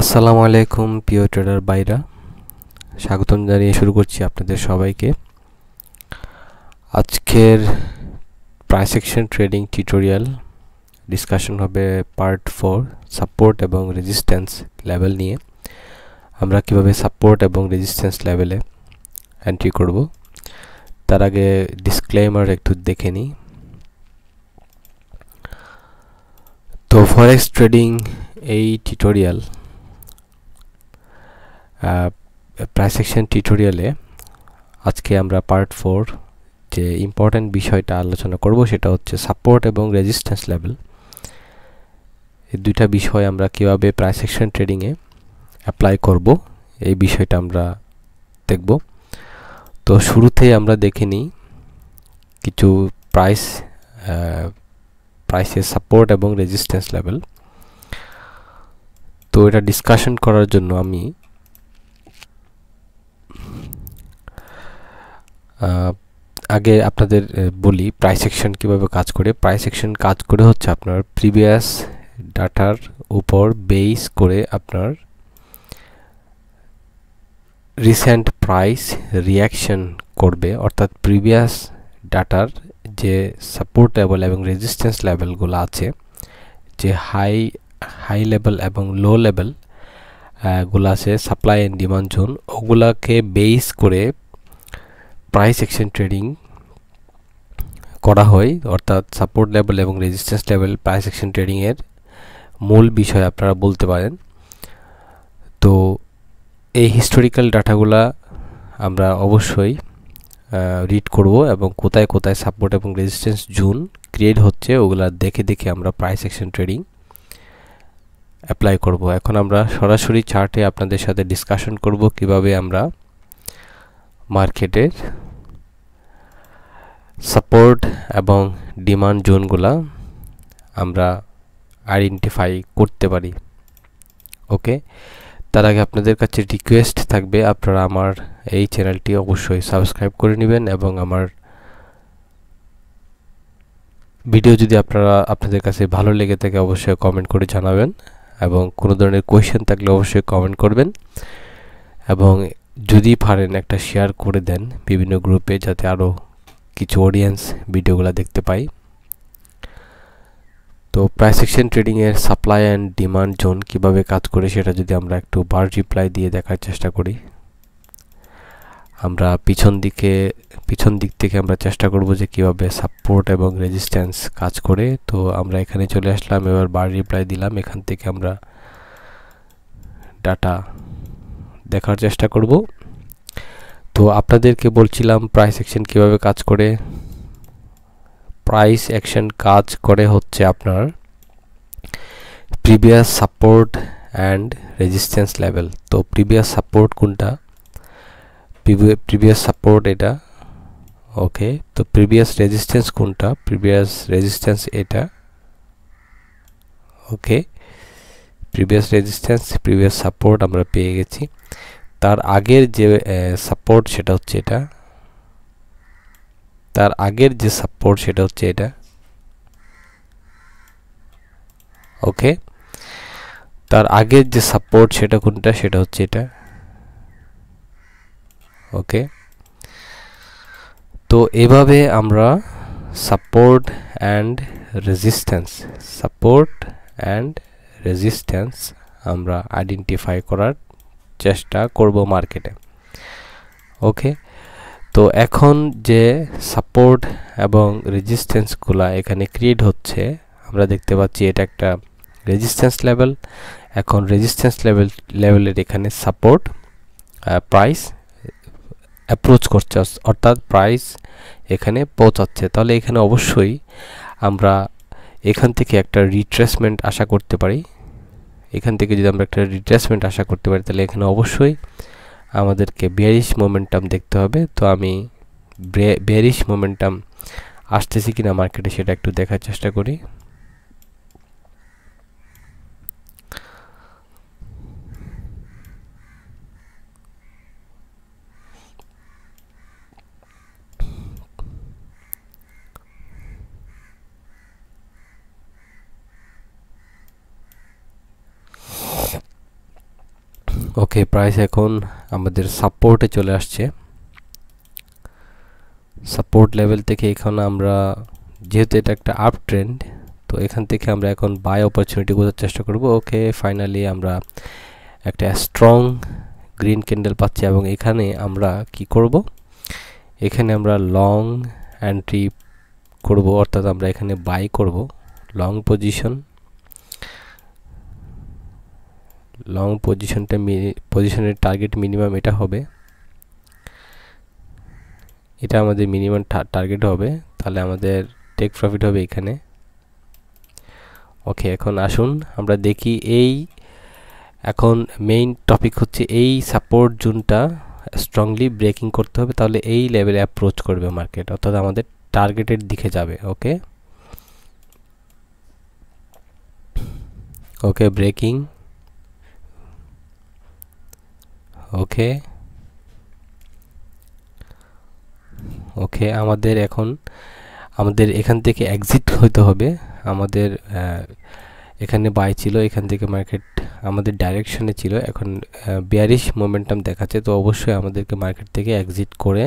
আসসালামু আলাইকুম প্রিয় ট্রেডার বাইরা স্বাগতম জানিয়ে শুরু করছি আপনাদের সবাইকে আজকের price action trading tutorial discussion হবে পার্ট ফোর সাপোর্ট এবং রেজিস্ট্যান্স লেভেল নিয়ে আমরা কিভাবে সাপোর্ট এবং রেজিস্ট্যান্স লেভেলে এন্ট্রি করব তার আগে ডিসক্লেমার একটু দেখে নিই তো ফরেক্স ট্রেডিং এই টিউটোরিয়াল প্রায় সেকশন টিউটোরিয়ালে আজকে আমরা পার্ট ফোর যে ইম্পর্ট্যান্ট বিষয়টা আলোচনা করব সেটা হচ্ছে সাপোর্ট এবং রেজিস্ট্যান্স লেভেল এই দুইটা বিষয় আমরা কীভাবে প্রায় সেকশন ট্রেডিংয়ে অ্যাপ্লাই করব এই বিষয়টা আমরা দেখব তো শুরুতে আমরা দেখে নিই কিছু প্রাইস প্রাইসের সাপোর্ট এবং রেজিস্ট্যান্স লেভেল তো এটা ডিসকাশন করার জন্য আমি আগে আপনাদের বলি প্রাইস সেকশন কীভাবে কাজ করে প্রাইস সেকশন কাজ করে হচ্ছে আপনার প্রিভিয়াস ডাটার উপর বেস করে আপনার রিসেন্ট প্রাইস রিয়াকশন করবে অর্থাৎ প্রিভিয়াস ডাটার যে সাপোর্ট লেভেল এবং রেজিস্ট্যান্স লেভেলগুলো আছে যে হাই হাই লেভেল এবং লো লেভেল গুলো আছে সাপ্লাই অ্যান্ড ডিমান্ড জোন ওগুলাকে বেস করে প্রাইস অ্যাকশন ট্রেডিং করা হয় অর্থাৎ সাপোর্ট লেভেল এবং রেজিস্ট্যান্স লেভেল প্রাইস অ্যাকশন ট্রেডিংয়ের মূল বিষয় আপনারা বলতে পারেন তো এই হিস্টোরিক্যাল ডাটাগুলা আমরা অবশ্যই রিড করব এবং কোথায় কোথায় সাপোর্ট এবং রেজিস্ট্যান্স জুন ক্রিয়েট হচ্ছে ওগুলা দেখে দেখে আমরা প্রাইস অ্যাকশন ট্রেডিং অ্যাপ্লাই করব এখন আমরা সরাসরি চার্টে আপনাদের সাথে ডিসকাশন করব কিভাবে আমরা মার্কেটের সাপোর্ট এবং ডিমান্ড জোনগুলা আমরা আইডেন্টিফাই করতে পারি ওকে তার আগে আপনাদের কাছে রিকোয়েস্ট থাকবে আপনারা আমার এই চ্যানেলটি অবশ্যই সাবস্ক্রাইব করে নেবেন এবং আমার ভিডিও যদি আপনারা আপনাদের কাছে ভালো লেগে থাকে অবশ্যই কমেন্ট করে জানাবেন এবং কোনো ধরনের কোয়েশ্চেন থাকলে অবশ্যই কমেন্ট করবেন এবং যদি পারেন একটা শেয়ার করে দেন বিভিন্ন গ্রুপে যাতে আরও কিছু অডিয়েন্স ভিডিওগুলো দেখতে পাই তো প্রাইস সেকশন ট্রেডিংয়ের সাপ্লাই অ্যান্ড ডিমান্ড জোন কিভাবে কাজ করে সেটা যদি আমরা একটু বার রিপ্লাই দিয়ে দেখার চেষ্টা করি আমরা পিছন দিকে পিছন দিক থেকে আমরা চেষ্টা করব যে কিভাবে সাপোর্ট এবং রেজিস্ট্যান্স কাজ করে তো আমরা এখানে চলে আসলাম এবার বার রিপ্লাই দিলাম এখান থেকে আমরা ডাটা দেখার চেষ্টা করব তো আপনাদেরকে বলছিলাম প্রাইস অ্যাকশন কিভাবে কাজ করে প্রাইস অ্যাকশন কাজ করে হচ্ছে আপনার previous support and resistance level তো প্রিভিয়াস সাপোর্ট কোনটা প্রিভিয়াস সাপোর্ট এটা ওকে তো প্রিভিয়াস রেজিস্ট্যান্স কোনটা প্রিভিয়াস রেজিস্ট্যান্স এটা okay previous resistance previous support আমরা পেয়ে গেছি তার আগের যে সাপোর্ট সেটা হচ্ছে এটা তার আগের যে সাপোর্ট সেটা হচ্ছে এটা ওকে তার আগের যে সাপোর্ট সেটা কোনটা সেটা হচ্ছে এটা ওকে তো এভাবে আমরা support and resistance support and resistance আমরা আইডেন্টিফাই করার চেষ্টা করব মার্কেটে ওকে তো এখন যে সাপোর্ট এবং রেজিস্ট্যান্সগুলো এখানে ক্রিয়েট হচ্ছে আমরা দেখতে পাচ্ছি এটা একটা রেজিস্ট্যান্স লেভেল এখন রেজিস্ট্যান্স লেভেল লেভেলের এখানে সাপোর্ট প্রাইস অ্যাপ্রোচ করছে অর্থাৎ প্রাইস এখানে পৌঁছাচ্ছে তাহলে এখানে অবশ্যই আমরা এখান থেকে একটা রিট্রেসমেন্ট আশা করতে পারি এখান থেকে যদি আমরা একটা রিট্রেসমেন্ট আশা করতে পারি তাহলে এখানে অবশ্যই আমাদেরকে বিয়ারিশ মোমেন্টাম দেখতে হবে তো আমি বিয়ারিশ মোমেন্টাম আসতেছে কিনা মার্কেটে সেটা একটু দেখার চেষ্টা করি এই প্রাইস এখন আমাদের সাপোর্টে চলে আসছে সাপোর্ট লেভেল থেকে এখন আমরা যেহেতু এটা একটা আপ ট্রেন্ড তো এখান থেকে আমরা এখন বাই অপরচুনিটি বোঝার চেষ্টা করব ওকে ফাইনালি আমরা একটা স্ট্রং গ্রিন ক্যান্ডেল পাচ্ছি এবং এখানে আমরা কি করব এখানে আমরা লং অ্যান্ট্রি করব অর্থাৎ আমরা এখানে বাই করব লং পজিশন লং পজিশনটা পজিশনের টার্গেট মিনিমাম এটা হবে এটা আমাদের মিনিমাম টার্গেট হবে তাহলে আমাদের টেক প্রফিট হবে এখানে ওকে এখন আসুন আমরা দেখি এই এখন মেইন টপিক হচ্ছে এই সাপোর্ট জোনটা স্ট্রংলি ব্রেকিং করতে হবে তাহলে এই লেভেলে অ্যাপ্রোচ করবে মার্কেট অর্থাৎ আমাদের টার্গেটের দিকে যাবে ওকে ওকে ব্রেকিং ওকে ওকে আমাদের এখন আমাদের এখান থেকে এক্সিট হতে হবে আমাদের এখানে বাই ছিল এখান থেকে মার্কেট আমাদের ডাইরেকশনে ছিল এখন বিয়ারিশ মোমেন্টাম দেখাচ্ছে তো অবশ্যই আমাদেরকে মার্কেট থেকে এক্সিট করে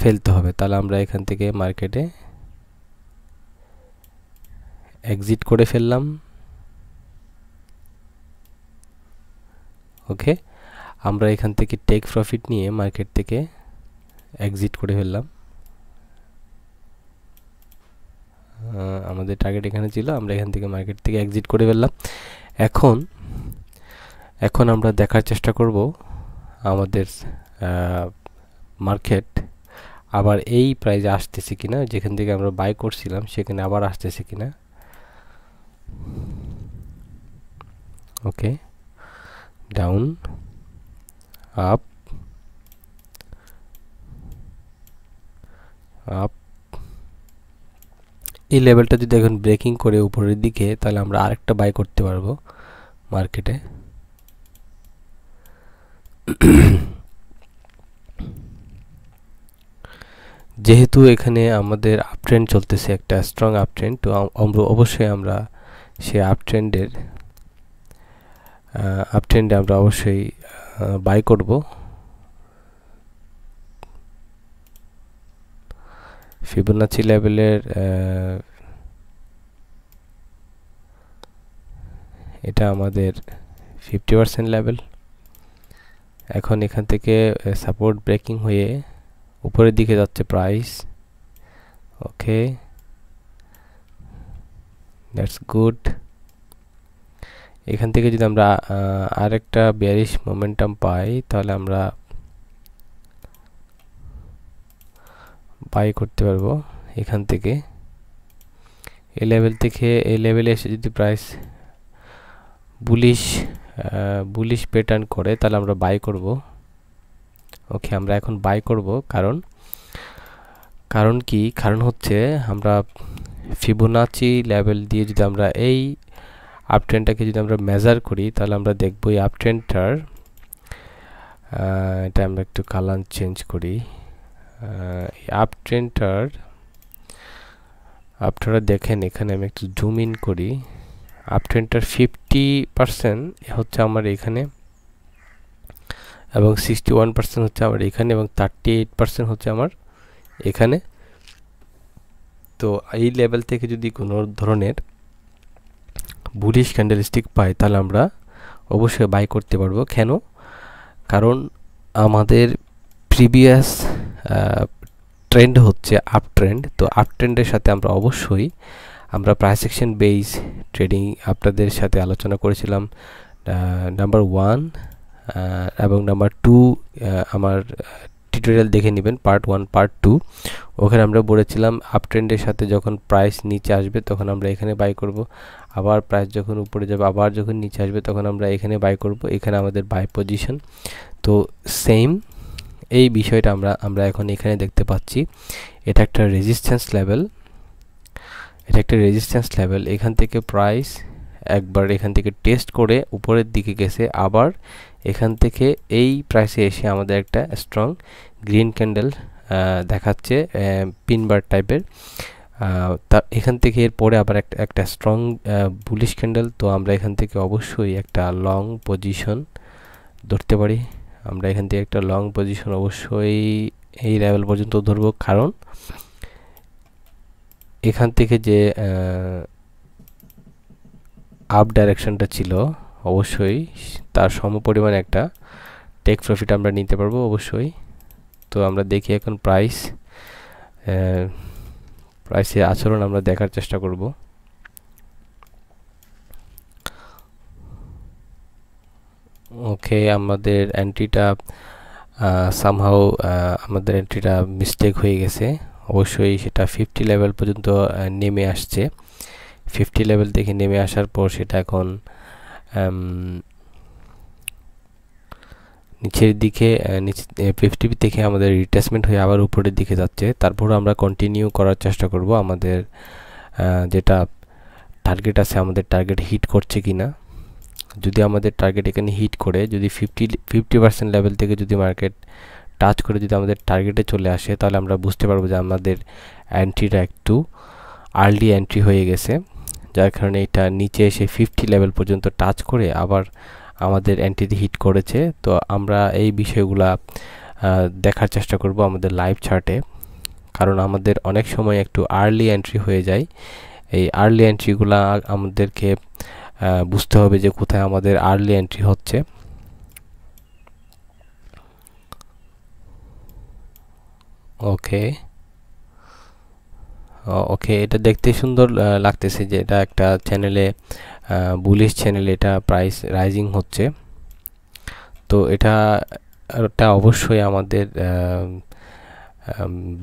ফেলতে হবে তাহলে আমরা এখান থেকে মার্কেটে এক্সিট করে ফেললাম ওকে আমরা এখান থেকে টেক প্রফিট নিয়ে মার্কেট থেকে এক্সিট করে ফেললাম আমাদের টার্গেট এখানে ছিল আমরা এখান থেকে মার্কেট থেকে এক্সিট করে ফেললাম এখন এখন আমরা দেখার চেষ্টা করব আমাদের মার্কেট আবার এই প্রাইজে আসতেছে কিনা যেখান থেকে আমরা বাই করছিলাম সেখানে আবার আসতেছে কিনা ওকে ডাউন up আপ এই লেভেলটা যদি এখন ব্রেকিং করে উপরের দিকে তাহলে আমরা আরেকটা বাই করতে পারবো মার্কেটে যেহেতু এখানে আমাদের আপট্রেন্ড চলতেছে একটা স্ট্রং আপট্রেন্ড তো আমরা অবশ্যই আমরা সে আপট্রেন্ডের আপট্রেন্ডে আমরা অবশ্যই বাই করব ফিবোনাচি লেভেলের এটা আমাদের ফিফটি পারসেন্ট লেভেল এখন এখান থেকে সাপোর্ট ব্রেকিং হয়ে উপরের দিকে যাচ্ছে প্রাইস ওকে দ্যাটস গুড এখান থেকে যদি আমরা আরেকটা ব্যারিশ মোমেন্টাম পাই তাহলে আমরা বাই করতে পারবো এখান থেকে এই লেভেল থেকে এই লেভেলে এসে যদি প্রাইস বুলিশ বুলিশ প্যাটার্ন করে তাহলে আমরা বাই করব ওকে আমরা এখন বাই করব কারণ কারণ কি কারণ হচ্ছে আমরা ফিবোনাচি লেভেল দিয়ে যদি আমরা এই আপ ট্রেন্ডটাকে যদি আমরা মেজার করি তাহলে আমরা দেখব এই আপ ট্রেন্ডটার এটা আমরা একটু কালার চেঞ্জ করি আপ ট্রেন্ডটার আপনারা দেখেন এখানে আমি একটু জুম ইন করি আপ ট্রেন্ডটার ফিফটি পারসেন্ট হচ্ছে আমার এখানে এবং সিক্সটি ওয়ান পার্সেন্ট হচ্ছে আমার এখানে এবং থার্টি এইট পার্সেন্ট হচ্ছে আমার এখানে তো এই লেভেল থেকে যদি কোনো ধরনের বুলিশ ক্যান্ডেল স্টিক পাই তাহলে আমরা অবশ্যই বাই করতে পারবো কেন কারণ আমাদের প্রিভিয়াস ট্রেন্ড হচ্ছে আপ ট্রেন্ড তো আপ ট্রেন্ডের সাথে আমরা অবশ্যই আমরা প্রাইস সেকশন বেস ট্রেডিং আপনাদের সাথে আলোচনা করেছিলাম নাম্বার ওয়ান এবং নাম্বার টু আমার টিউটোরিয়াল দেখে নেবেন পার্ট ওয়ান পার্ট টু ওখানে আমরা বলেছিলাম আপ ট্রেন্ডের সাথে যখন প্রাইস নিচে আসবে তখন আমরা এখানে বাই করব আবার প্রাইস যখন উপরে যাবে আবার যখন নিচে আসবে তখন আমরা এখানে বাই করব এখানে আমাদের বাই পজিশন তো সেম এই বিষয়টা আমরা আমরা এখন এখানে দেখতে পাচ্ছি এটা একটা রেজিস্ট্যান্স লেভেল এটা একটা রেজিস্ট্যান্স লেভেল এখান থেকে প্রাইস একবার এখান থেকে টেস্ট করে উপরের দিকে গেছে আবার এখান থেকে এই প্রাইসে এসে আমাদের একটা স্ট্রং গ্রিন ক্যান্ডেল দেখাচ্ছে পিনবার টাইপের তার এখান থেকে এরপরে আবার একটা একটা স্ট্রং বুলিশ ক্যান্ডেল তো আমরা এখান থেকে অবশ্যই একটা লং পজিশন ধরতে পারি আমরা এখান থেকে একটা লং পজিশন অবশ্যই এই লেভেল পর্যন্ত ধরবো কারণ এখান থেকে যে আপ ডাইরেকশনটা ছিল অবশ্যই তার সমপরিমাণ একটা টেক প্রফিট আমরা নিতে পারবো অবশ্যই তো আমরা দেখি এখন প্রাইস প্রাইসে আচরণ আমরা দেখার চেষ্টা করব ওকে আমাদের অ্যান্ট্রিটা সামহাও আমাদের এন্ট্রিটা মিস্টেক হয়ে গেছে অবশ্যই সেটা ফিফটি লেভেল পর্যন্ত নেমে আসছে ফিফটি লেভেল দেখে নেমে আসার পর সেটা এখন নিচের দিকে নিচে ফিফটি থেকে আমাদের রিট্যাচমেন্ট হয়ে আবার উপরের দিকে যাচ্ছে তারপর আমরা কন্টিনিউ করার চেষ্টা করব আমাদের যেটা টার্গেট আছে আমাদের টার্গেট হিট করছে কি না যদি আমাদের টার্গেট এখানে হিট করে যদি ফিফটি ফিফটি পার্সেন্ট লেভেল থেকে যদি মার্কেট টাচ করে যদি আমাদের টার্গেটে চলে আসে তাহলে আমরা বুঝতে পারবো যে আমাদের অ্যান্ট্রিটা একটু আর্লি অ্যান্ট্রি হয়ে গেছে যার কারণে এটা নিচে এসে ফিফটি লেভেল পর্যন্ত টাচ করে আবার আমাদের অ্যান্টিটি হিট করেছে তো আমরা এই বিষয়গুলা দেখার চেষ্টা করব আমাদের লাইভ চার্টে কারণ আমাদের অনেক সময় একটু আর্লি এন্ট্রি হয়ে যায় এই আর্লি এন্ট্রিগুলা আমাদেরকে বুঝতে হবে যে কোথায় আমাদের আর্লি এন্ট্রি হচ্ছে ওকে ওকে এটা দেখতে সুন্দর লাগতেছে যে এটা একটা চ্যানেলে বুলিশ চ্যানেলে এটা প্রাইস রাইজিং হচ্ছে তো এটা এটা অবশ্যই আমাদের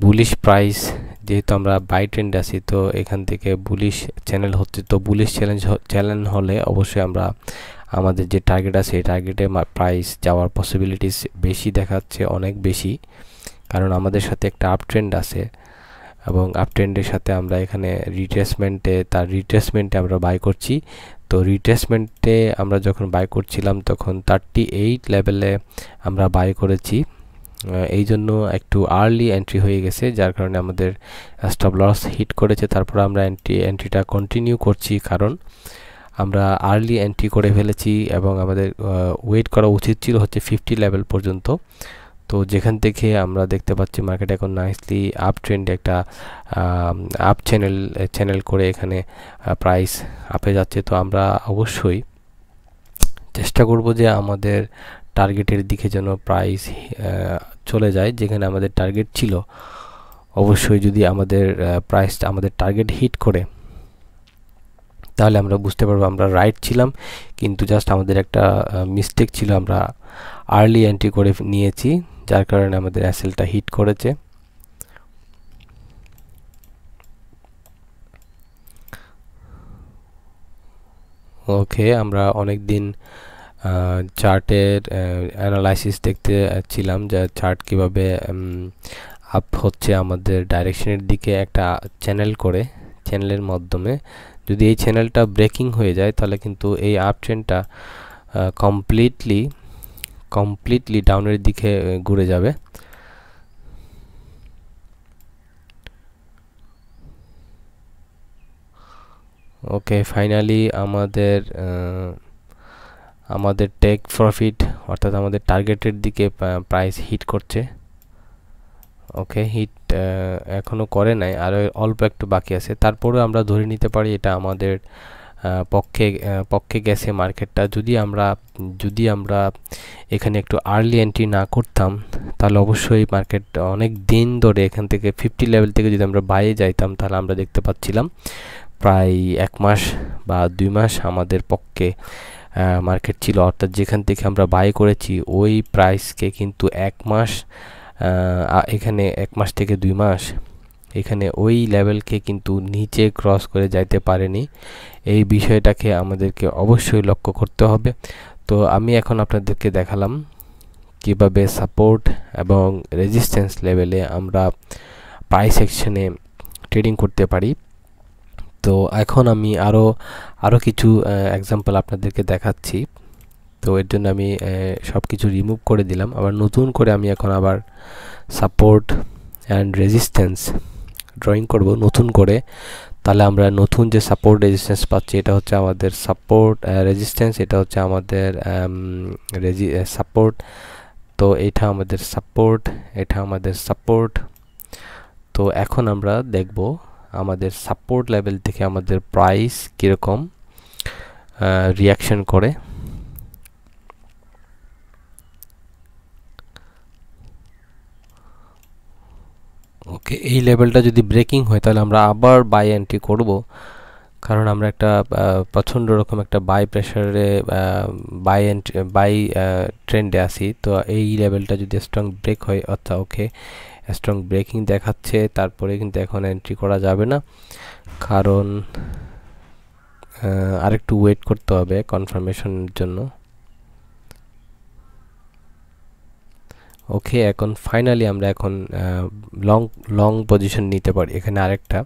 বুলিশ প্রাইস যেহেতু আমরা বাই ট্রেন্ড আছি তো এখান থেকে বুলিশ চ্যানেল হচ্ছে তো বুলিশ চ্যালেঞ্জ চ্যানেল হলে অবশ্যই আমরা আমাদের যে টার্গেট আছে এই টার্গেটে প্রাইস যাওয়ার পসিবিলিটিস বেশি দেখাচ্ছে অনেক বেশি কারণ আমাদের সাথে একটা আপ ট্রেন্ড আছে এবং আপট্রেন্ডের সাথে আমরা এখানে রিট্রেসমেন্টে তার রিট্রেসমেন্টে আমরা বাই করছি তো রিট্রেসমেন্টে আমরা যখন বাই করছিলাম তখন থার্টি এইট লেভেলে আমরা বাই করেছি এই জন্য একটু আর্লি এন্ট্রি হয়ে গেছে যার কারণে আমাদের স্টপ লস হিট করেছে তারপর আমরা এন্ট্রি এন্ট্রিটা কন্টিনিউ করছি কারণ আমরা আর্লি এন্ট্রি করে ফেলেছি এবং আমাদের ওয়েট করা উচিত ছিল হচ্ছে ফিফটি লেভেল পর্যন্ত তো যেখান থেকে আমরা দেখতে পাচ্ছি মার্কেট এখন নাইসলি আপ ট্রেন্ডে একটা আপ চ্যানেল চ্যানেল করে এখানে প্রাইস আপে যাচ্ছে তো আমরা অবশ্যই চেষ্টা করব যে আমাদের টার্গেটের দিকে যেন প্রাইস চলে যায় যেখানে আমাদের টার্গেট ছিল অবশ্যই যদি আমাদের প্রাইস আমাদের টার্গেট হিট করে তাহলে আমরা বুঝতে পারবো আমরা রাইট ছিলাম কিন্তু জাস্ট আমাদের একটা মিস্টেক ছিল আমরা আর্লি এন্ট্রি করে নিয়েছি যার কারণে আমাদের অ্যাসেলটা হিট করেছে ওকে আমরা অনেক দিন চার্টের অ্যানালাইসিস দেখতে ছিলাম যে চার্ট কীভাবে আপ হচ্ছে আমাদের ডাইরেকশনের দিকে একটা চ্যানেল করে চ্যানেলের মাধ্যমে যদি এই চ্যানেলটা ব্রেকিং হয়ে যায় তাহলে কিন্তু এই আপ ট্রেনটা কমপ্লিটলি কমপ্লিটলি ডাউনের দিকে ঘুরে যাবে ওকে ফাইনালি আমাদের আমাদের টেক প্রফিট অর্থাৎ আমাদের টার্গেটের দিকে প্রাইস হিট করছে ওকে হিট এখনও করে নাই আরও অল্প একটু বাকি আছে তারপরে আমরা ধরে নিতে পারি এটা আমাদের পক্ষে পক্ষে গেছে মার্কেটটা যদি আমরা যদি আমরা এখানে একটু আর্লি এন্ট্রি না করতাম তাহলে অবশ্যই মার্কেট অনেক দিন ধরে এখান থেকে ফিফটি লেভেল থেকে যদি আমরা বাইরে যাইতাম তাহলে আমরা দেখতে পাচ্ছিলাম প্রায় এক মাস বা দুই মাস আমাদের পক্ষে মার্কেট ছিল অর্থাৎ যেখান থেকে আমরা বাই করেছি ওই প্রাইসকে কিন্তু এক মাস এখানে এক মাস থেকে দুই মাস এখানে ওই লেভেলকে কিন্তু নিচে ক্রস করে যাইতে পারেনি এই বিষয়টাকে আমাদেরকে অবশ্যই লক্ষ্য করতে হবে তো আমি এখন আপনাদেরকে দেখালাম কিভাবে সাপোর্ট এবং রেজিস্ট্যান্স লেভেলে আমরা প্রাইস সেকশনে ট্রেডিং করতে পারি তো এখন আমি আরও আরও কিছু এক্সাম্পল আপনাদেরকে দেখাচ্ছি তো এর জন্য আমি সব কিছু রিমুভ করে দিলাম আবার নতুন করে আমি এখন আবার সাপোর্ট অ্যান্ড রেজিস্ট্যান্স ড্রয়িং করব নতুন করে তাহলে আমরা নতুন যে সাপোর্ট রেজিস্ট্যান্স পাচ্ছি এটা হচ্ছে আমাদের সাপোর্ট রেজিস্ট্যান্স এটা হচ্ছে আমাদের রেজি সাপোর্ট তো এটা আমাদের সাপোর্ট এটা আমাদের সাপোর্ট তো এখন আমরা দেখব আমাদের সাপোর্ট লেভেল থেকে আমাদের প্রাইস কীরকম রিয়াকশন করে ওকে এই লেভেলটা যদি ব্রেকিং হয় তাহলে আমরা আবার বাই এন্ট্রি করব কারণ আমরা একটা প্রচণ্ড রকম একটা বাই প্রেশারে বাই এন্ট্রি বাই ট্রেন্ডে আসি তো এই লেভেলটা যদি স্ট্রং ব্রেক হয় অর্থাৎ আচ্ছা, ওকে স্ট্রং ব্রেকিং দেখাচ্ছে তারপরে কিন্তু এখন এন্ট্রি করা যাবে না কারণ আরেকটু ওয়েট করতে হবে কনফার্মেশনের জন্য ওকে এখন ফাইনালি আমরা এখন লং লং পজিশন নিতে পারি এখানে আরেকটা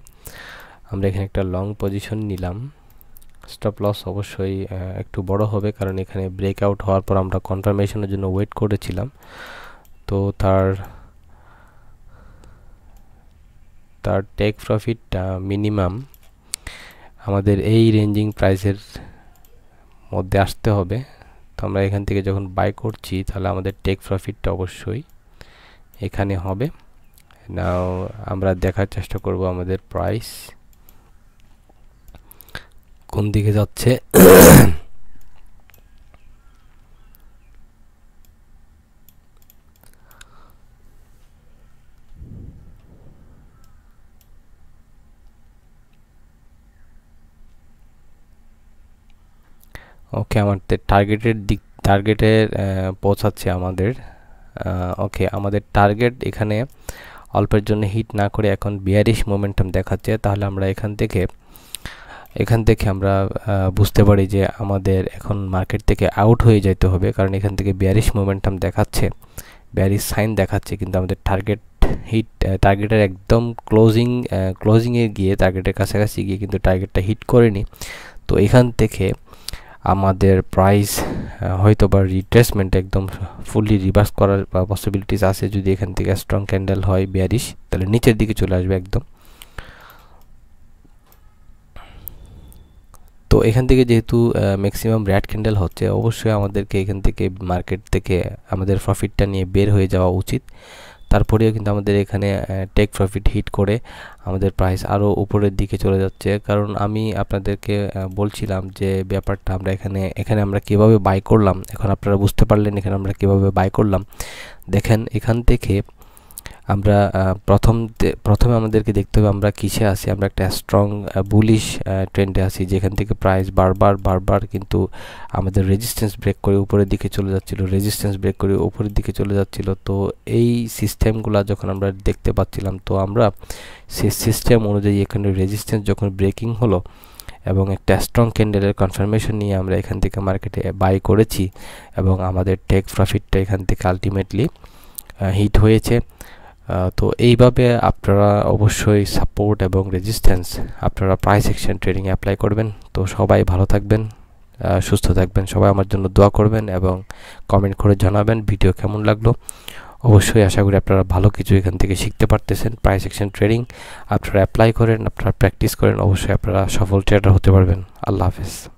আমরা এখানে একটা লং পজিশন নিলাম স্টপ লস অবশ্যই একটু বড় হবে কারণ এখানে ব্রেকআউট হওয়ার পর আমরা কনফার্মেশনের জন্য ওয়েট করেছিলাম তো তার তার টেক প্রফিটটা মিনিমাম আমাদের এই রেঞ্জিং প্রাইসের মধ্যে আসতে হবে তো আমরা এখান থেকে যখন বাই করছি তাহলে আমাদের টেক প্রফিটটা অবশ্যই এখানে হবে না আমরা দেখার চেষ্টা করব আমাদের প্রাইস কোন দিকে যাচ্ছে ওকে আমাদের টার্গেটের দিক টার্গেটে পৌঁছাচ্ছে আমাদের ওকে আমাদের টার্গেট এখানে অল্পের জন্য হিট না করে এখন বিয়ারিশ মোমেন্টাম দেখাচ্ছে তাহলে আমরা এখান থেকে এখান থেকে আমরা বুঝতে পারি যে আমাদের এখন মার্কেট থেকে আউট হয়ে যেতে হবে কারণ এখান থেকে বিয়ারিশ মোমেন্টাম দেখাচ্ছে বিয়ারিশ সাইন দেখাচ্ছে কিন্তু আমাদের টার্গেট হিট টার্গেটের একদম ক্লোজিং ক্লোজিংয়ে গিয়ে টার্গেটের কাছাকাছি গিয়ে কিন্তু টার্গেটটা হিট করেনি তো এখান থেকে আমাদের প্রাইস হয়তো বা রিট্রেসমেন্ট একদম ফুললি রিভার্স করার পসিবিলিটিস আছে যদি এখান থেকে স্ট্রং ক্যান্ডেল হয় বেয়ারিশ তাহলে নিচের দিকে চলে আসবে একদম তো এখান থেকে যেহেতু ম্যাক্সিমাম রেড ক্যান্ডেল হচ্ছে অবশ্যই আমাদেরকে এখান থেকে মার্কেট থেকে আমাদের প্রফিটটা নিয়ে বের হয়ে যাওয়া উচিত তারপরেও কিন্তু আমাদের এখানে টেক প্রফিট হিট করে আমাদের প্রাইস আরও উপরের দিকে চলে যাচ্ছে কারণ আমি আপনাদেরকে বলছিলাম যে ব্যাপারটা আমরা এখানে এখানে আমরা কিভাবে বাই করলাম এখন আপনারা বুঝতে পারলেন এখানে আমরা কিভাবে বাই করলাম দেখেন এখান থেকে আমরা প্রথম প্রথমে আমাদেরকে দেখতে হবে আমরা কিসে আছি আমরা একটা স্ট্রং বুলিশ ট্রেন্ডে আছি যেখান থেকে প্রাইস বারবার বারবার কিন্তু আমাদের রেজিস্ট্যান্স ব্রেক করে উপরের দিকে চলে যাচ্ছিল রেজিস্ট্যান্স ব্রেক করে উপরের দিকে চলে যাচ্ছিল তো এই সিস্টেমগুলো যখন আমরা দেখতে পাচ্ছিলাম তো আমরা সেই সিস্টেম অনুযায়ী এখানে রেজিস্ট্যান্স যখন ব্রেকিং হলো এবং একটা স্ট্রং ক্যান্ডেলের কনফার্মেশন নিয়ে আমরা এখান থেকে মার্কেটে বাই করেছি এবং আমাদের টেক প্রফিটটা এখান থেকে আলটিমেটলি হিট হয়েছে তো এইভাবে আপনারা অবশ্যই সাপোর্ট এবং রেজিস্ট্যান্স আপনারা প্রাইস সেকশন ট্রেডিং অ্যাপ্লাই করবেন তো সবাই ভালো থাকবেন সুস্থ থাকবেন সবাই আমার জন্য দোয়া করবেন এবং কমেন্ট করে জানাবেন ভিডিও কেমন লাগলো অবশ্যই আশা করি আপনারা ভালো কিছু এখান থেকে শিখতে পারতেছেন প্রাইস সেকশন ট্রেডিং আপনারা অ্যাপ্লাই করেন আপনারা প্র্যাকটিস করেন অবশ্যই আপনারা সফল ট্রেডার হতে পারবেন আল্লাহ হাফেজ